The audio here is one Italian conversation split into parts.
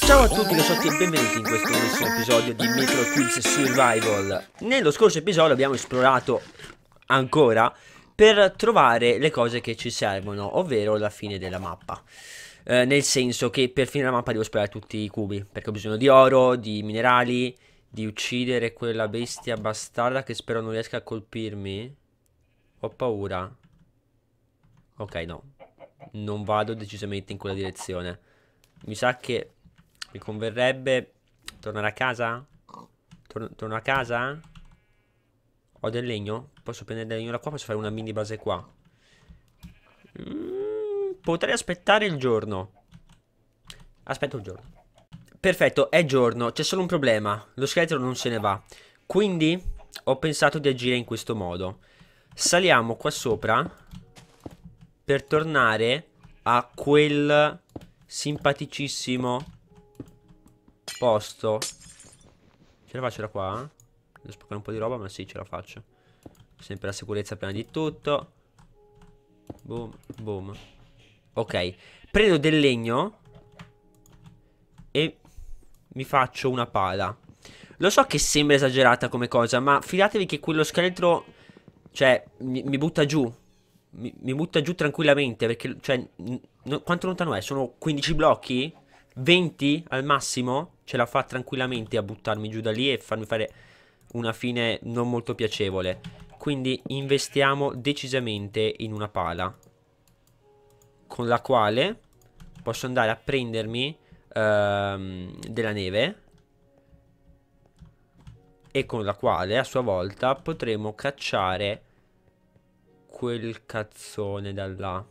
Ciao a tutti cosotti e benvenuti in questo nuovo episodio di Micro Quiz Survival Nello scorso episodio abbiamo esplorato ancora per trovare le cose che ci servono, ovvero la fine della mappa eh, Nel senso che per finire la mappa devo esplorare tutti i cubi, perché ho bisogno di oro, di minerali, di uccidere quella bestia bastarda che spero non riesca a colpirmi Ho paura Ok no, non vado decisamente in quella direzione mi sa che mi converrebbe tornare a casa? Tor torno a casa? Ho del legno? Posso prendere del legno da qua? Posso fare una mini base qua? Mm, potrei aspettare il giorno. Aspetto il giorno. Perfetto, è giorno. C'è solo un problema. Lo scheletro non se ne va. Quindi ho pensato di agire in questo modo. Saliamo qua sopra per tornare a quel simpaticissimo Posto. Ce la faccio da qua? Devo spaccare un po' di roba, ma sì, ce la faccio. Sempre la sicurezza prima di tutto. Boom, boom. Ok. Prendo del legno. E mi faccio una pala. Lo so che sembra esagerata come cosa, ma fidatevi che quello scheletro... Cioè, mi, mi butta giù. Mi, mi, butta giù tranquillamente, perché... Cioè, no, quanto lontano è? Sono 15 blocchi? 20 al massimo ce la fa tranquillamente a buttarmi giù da lì e farmi fare una fine non molto piacevole. Quindi investiamo decisamente in una pala. Con la quale posso andare a prendermi ehm, della neve. E con la quale a sua volta potremo cacciare quel cazzone da là.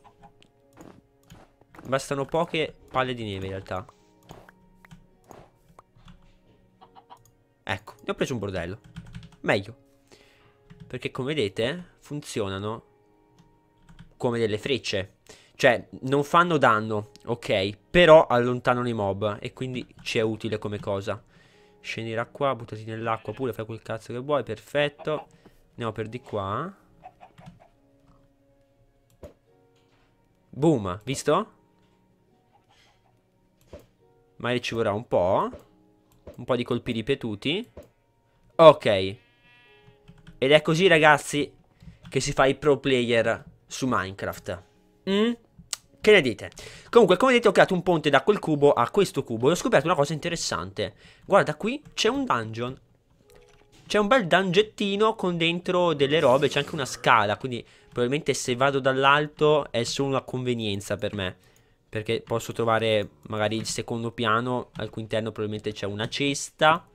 Bastano poche palle di neve in realtà. Ne ho preso un bordello. Meglio. Perché come vedete funzionano come delle frecce. Cioè non fanno danno, ok, però allontanano i mob e quindi ci è utile come cosa. Scendi qua, buttati nell'acqua pure, fai quel cazzo che vuoi, perfetto. Ne ho per di qua. Boom, visto? Magari ci vorrà un po' Un po' di colpi ripetuti Ok. Ed è così ragazzi che si fa i pro player su Minecraft. Mm? Che ne dite? Comunque, come vedete, ho creato un ponte da quel cubo a questo cubo e ho scoperto una cosa interessante. Guarda, qui c'è un dungeon. C'è un bel dungettino con dentro delle robe, c'è anche una scala, quindi probabilmente se vado dall'alto è solo una convenienza per me. Perché posso trovare magari il secondo piano, al cui interno probabilmente c'è una cesta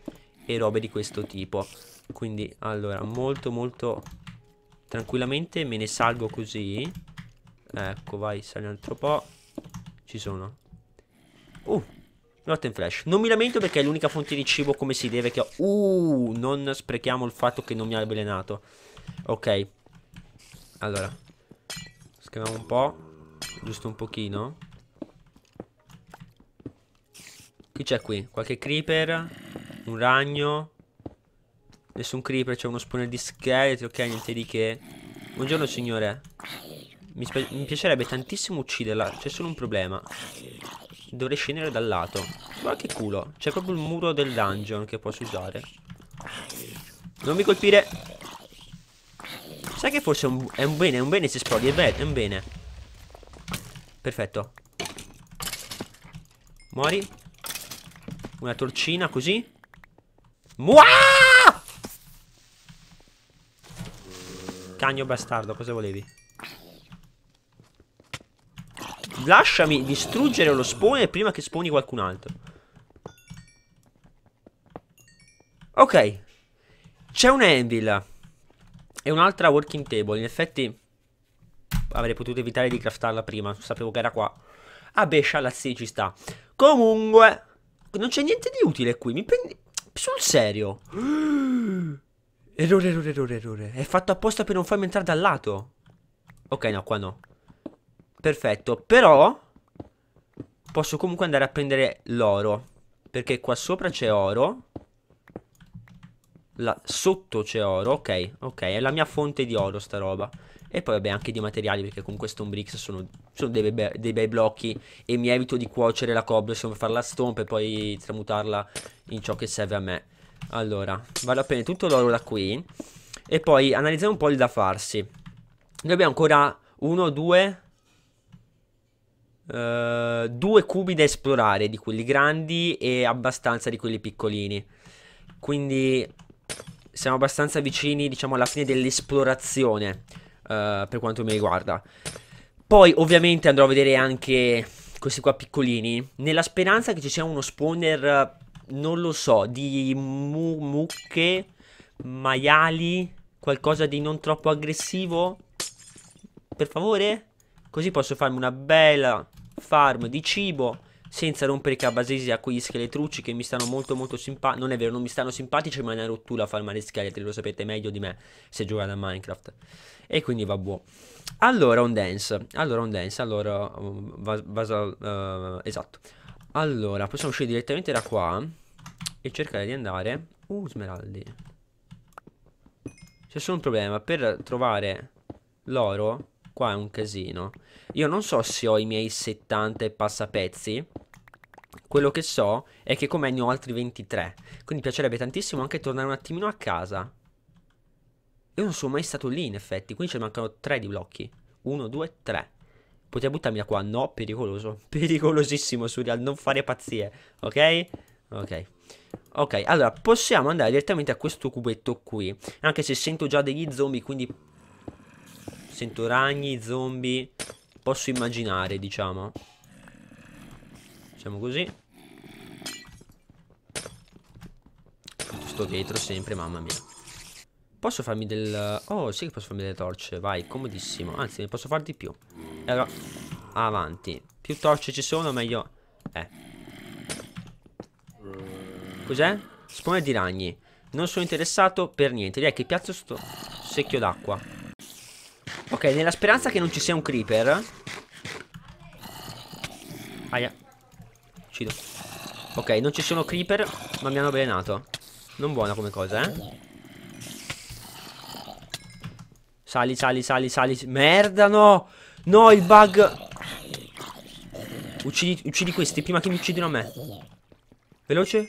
e robe di questo tipo quindi allora molto molto tranquillamente me ne salgo così ecco vai sali un altro po' ci sono uh not in flash non mi lamento perché è l'unica fonte di cibo come si deve che ho uh non sprechiamo il fatto che non mi ha avvelenato ok allora scriviamo un po' giusto un pochino Chi c'è qui? Qualche creeper? Un ragno? Nessun creeper, c'è uno spawner di scheletri, ok, niente di che. Buongiorno signore. Mi, mi piacerebbe tantissimo ucciderla, c'è solo un problema. Dovrei scendere dal lato. Ma che culo, c'è proprio il muro del dungeon che posso usare. Non mi colpire. Sai che forse è un, è un bene, è un bene se esplodi, è, è un bene. Perfetto. Muori. Una torcina così. Mua! Cagno bastardo, cosa volevi? Lasciami distruggere lo spawner prima che spawni qualcun altro. Ok. C'è un anvil. E un'altra working table. In effetti avrei potuto evitare di craftarla prima. Sapevo che era qua. Ah beh, scialazzi ci sta. Comunque... Non c'è niente di utile qui. Mi prendi. Sul serio. Errore, errore, errore, errore. È fatto apposta per non farmi entrare dal lato. Ok, no, qua no. Perfetto. Però. Posso comunque andare a prendere l'oro. Perché qua sopra c'è oro. Là sotto c'è oro. Ok, ok. È la mia fonte di oro, sta roba. E poi vabbè anche di materiali perché con questo Bricks sono, sono dei, be dei, bei blocchi e mi evito di cuocere la cobblestone per farla stomp e poi tramutarla in ciò che serve a me. Allora, vale la pena tutto l'oro da qui e poi analizziamo un po' il da farsi. Noi abbiamo ancora uno, due... Uh, due cubi da esplorare, di quelli grandi e abbastanza di quelli piccolini. Quindi siamo abbastanza vicini, diciamo, alla fine dell'esplorazione. Eh, per quanto mi riguarda. Poi ovviamente andrò a vedere anche questi qua piccolini, nella speranza che ci sia uno spawner, non lo so, di mu mucche, maiali, qualcosa di non troppo aggressivo. Per favore? Così posso farmi una bella farm di cibo senza rompere i cabasesi a quegli scheletrucci che mi stanno molto molto simpatici. Non è vero, non mi stanno simpatici, ma è una rottura far male scheletri, lo sapete meglio di me se giocate a Minecraft. E quindi va buono. Allora, un dance. Allora, un dance. Allora, um, vas vasal, uh, esatto. Allora, possiamo uscire direttamente da qua e cercare di andare... Uh, smeraldi. C'è solo un problema, per trovare l'oro qua è un casino. Io non so se ho i miei 70 passapezzi. Quello che so è che come ne ho altri 23. Quindi mi piacerebbe tantissimo anche tornare un attimino a casa. Io non sono mai stato lì in effetti, quindi ci mancano 3 di blocchi. 1, 2, 3. Potrei buttarmi da qua? No, pericoloso. Pericolosissimo, Surial, non fare pazzie, ok? Ok. Ok, allora possiamo andare direttamente a questo cubetto qui Anche se sento già degli zombie quindi Sento ragni, zombie. Posso immaginare, diciamo. Facciamo così. Sto dietro sempre, mamma mia. Posso farmi del... Oh, sì che posso farmi delle torce. Vai, comodissimo. Anzi, ne posso far di più. E allora, avanti. Più torce ci sono, meglio... Eh. Cos'è? Spone di ragni. Non sono interessato per niente. Direi che piazzo sto secchio d'acqua. Ok, nella speranza che non ci sia un creeper. Aia. Uccido. Ok, non ci sono creeper, ma mi hanno avvelenato. Non buona come cosa, eh. Sali, sali, sali, sali. Merda, no! No, il bug! Uccidi, uccidi questi prima che mi uccidino a me. Veloce.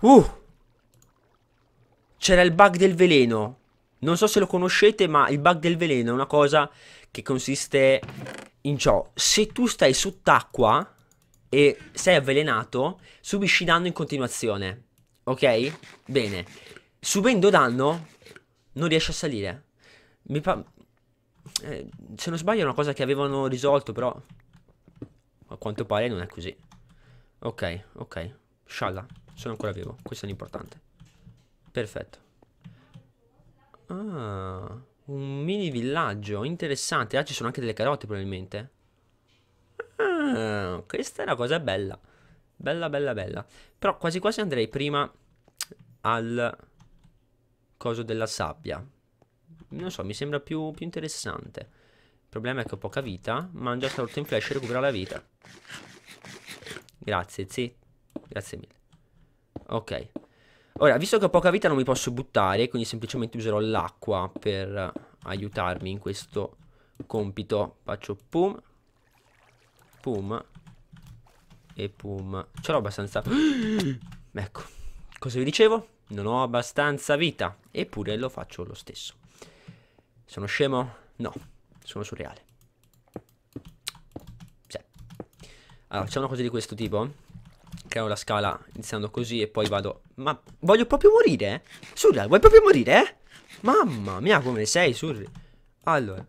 Uh! C'era il bug del veleno. Non so se lo conoscete, ma il bug del veleno è una cosa che consiste in ciò. Se tu stai sott'acqua e sei avvelenato, subisci danno in continuazione. Ok? Bene. Subendo danno, non riesci a salire. Mi pa... Eh, se non sbaglio è una cosa che avevano risolto, però... A quanto pare non è così. Ok, ok. Scialla, sono ancora vivo. Questo è l'importante. Perfetto. Ah, un mini villaggio, interessante. Ah, ci sono anche delle carote probabilmente. Ah, questa è una cosa bella. Bella, bella, bella. Però quasi quasi andrei prima al coso della sabbia. Non so, mi sembra più, più interessante. Il problema è che ho poca vita. Mangia stavolta in flash e recupera la vita. Grazie, sì. Grazie mille. Ok. Ora, visto che ho poca vita non mi posso buttare, quindi semplicemente userò l'acqua per aiutarmi in questo compito. Faccio pum, pum e pum. Ce l'ho abbastanza... ecco, cosa vi dicevo? Non ho abbastanza vita, eppure lo faccio lo stesso. Sono scemo? No, sono surreale. Sì. Allora, c'è una cosa di questo tipo? creo la scala iniziando così e poi vado... Ma voglio proprio morire? Surreal, vuoi proprio morire? Mamma mia, come sei, Surri Allora,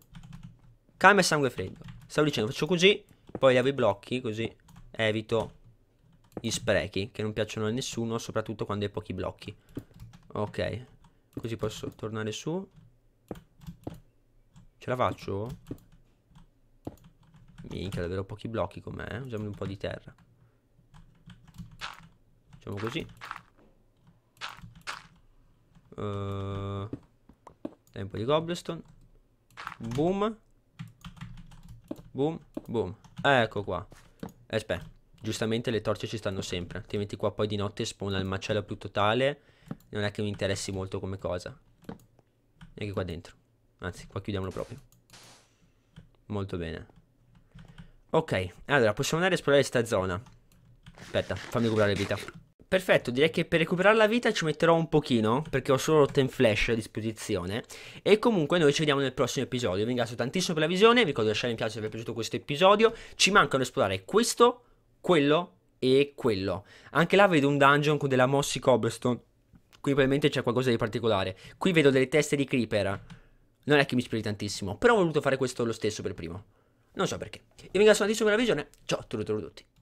calma e sangue freddo. Stavo dicendo, faccio così, poi levo i blocchi, così evito gli sprechi, che non piacciono a nessuno, soprattutto quando hai pochi blocchi. Ok, così posso tornare su. Ce la faccio? Minchia, davvero pochi blocchi com'è, usiamo un po' di terra. Facciamo così. Uh, tempo di cobblestone. Boom. Boom, boom. Ecco qua. Eh, aspetta, giustamente le torce ci stanno sempre, altrimenti qua poi di notte spawna il macello più totale. Non è che mi interessi molto come cosa. Neanche qua dentro. Anzi, qua chiudiamolo proprio. Molto bene. Ok, allora possiamo andare a esplorare questa zona. Aspetta, fammi curare vita. Perfetto, direi che per recuperare la vita ci metterò un pochino, perché ho solo Rotten Flash a disposizione. E comunque noi ci vediamo nel prossimo episodio. Vi ringrazio tantissimo per la visione, vi ricordo di lasciare un piace se vi è piaciuto questo episodio. Ci mancano esplorare questo, quello e quello. Anche là vedo un dungeon con della Mossy Cobblestone. Qui probabilmente c'è qualcosa di particolare. Qui vedo delle teste di Creeper. Non è che mi ispiri tantissimo, però ho voluto fare questo lo stesso per primo. Non so perché. Io vi ringrazio tantissimo per la visione. Ciao a tutti.